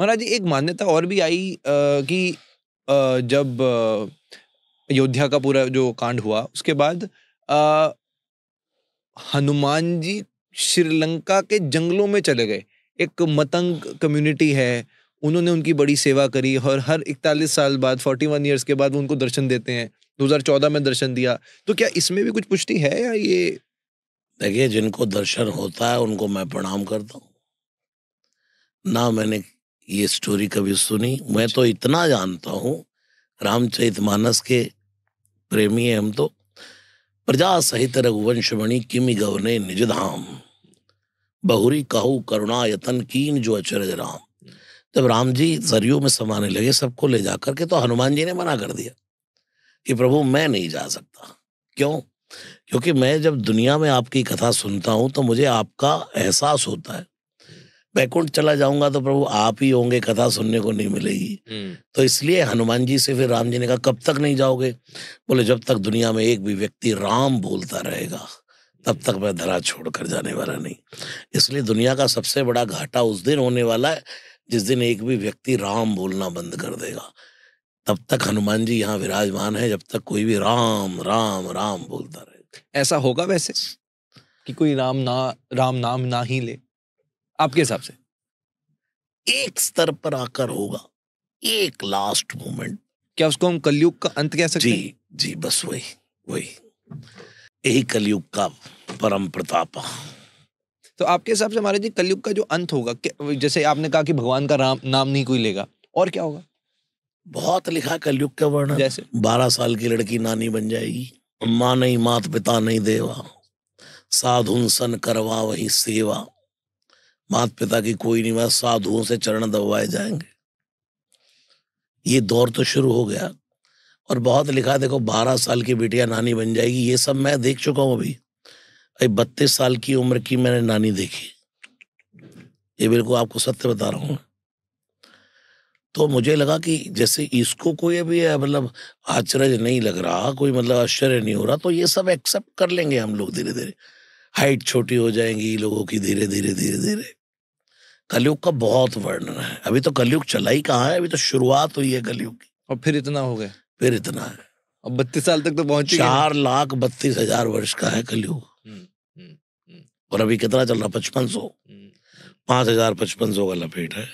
महाराज जी एक मान्यता और भी आई कि जब अयोध्या का पूरा जो कांड हुआ उसके बाद हनुमान जी श्रीलंका के जंगलों में चले गए एक मतंग कम्युनिटी है उन्होंने उनकी बड़ी सेवा करी और हर इकतालीस साल बाद फोर्टी वन ईयर्स के बाद वो उनको दर्शन देते हैं 2014 में दर्शन दिया तो क्या इसमें भी कुछ पुष्टि है या ये देखिए जिनको दर्शन होता है उनको मैं प्रणाम करता हूँ ना मैंने ये स्टोरी कभी सुनी मैं तो इतना जानता हूँ रामचरित मानस के प्रेमी हम तो प्रजा सहित रघुवंशमणि किमि गवने निज धाम बहुरी कहु करुणा यतन कीन जो अचरज राम जब राम जी सरयू में समाने लगे सबको ले जा करके तो हनुमान जी ने मना कर दिया कि प्रभु मैं नहीं जा सकता क्यों क्योंकि मैं जब दुनिया में आपकी कथा सुनता हूं तो मुझे आपका एहसास होता है बैकुंठ चला जाऊंगा तो प्रभु आप ही होंगे कथा सुनने को नहीं मिलेगी हम्म। तो इसलिए हनुमान जी से फिर राम जी ने कहा कब तक नहीं जाओगे बोले जब तक दुनिया में एक भी व्यक्ति राम बोलता रहेगा तब तक मैं धरा छोड़कर जाने वाला नहीं इसलिए दुनिया का सबसे बड़ा घाटा उस दिन होने वाला है जिस दिन एक भी व्यक्ति राम बोलना बंद कर देगा तब तक हनुमान जी यहाँ विराजमान है जब तक कोई भी राम राम राम बोलता रहे ऐसा होगा वैसे कि कोई राम ना राम नाम ना ही ले आपके हिसाब से एक स्तर पर आकर होगा एक लास्ट मोमेंट क्या उसको हम कलयुग का अंत कह सकते जी जी बस वही वही यही कलयुग का परम प्रताप तो आपके हिसाब से हमारे जी कलयुग का जो अंत होगा जैसे आपने कहा कि भगवान का राम नाम नहीं कोई लेगा और क्या होगा बहुत लिखा कलयुग का वर्णन जैसे बारह साल की लड़की नानी बन जाएगी माँ नहीं मात पिता नहीं देवा साधुन सन करवा वही सेवा मात पिता की कोई नहीं निवास साधुओं से चरण दबवाए जाएंगे ये दौर तो शुरू हो गया और बहुत लिखा देखो बारह साल की बिटिया नानी बन जाएगी ये सब मैं देख चुका हूं अभी अभी बत्तीस साल की उम्र की मैंने नानी देखी ये बिल्कुल आपको सत्य बता रहा हूं तो मुझे लगा कि जैसे इसको कोई अभी मतलब आश्चर्य नहीं लग रहा कोई मतलब आश्चर्य नहीं हो रहा तो ये सब एक्सेप्ट कर लेंगे हम लोग धीरे धीरे हाइट छोटी हो जाएंगी लोगों की धीरे धीरे धीरे धीरे कलयुग का बहुत वर्णन है अभी तो कलयुग चला ही कहाँ है अभी तो शुरुआत हुई है कलयुग की और फिर इतना हो गया फिर इतना है अब बत्तीस साल तक तो पहुंच चार लाख बत्तीस हजार वर्ष का है कलयुग हम्म, हम्म, हम्म। और अभी कितना चल रहा पचपन सौ पांच हजार पचपन सौ का लपेट है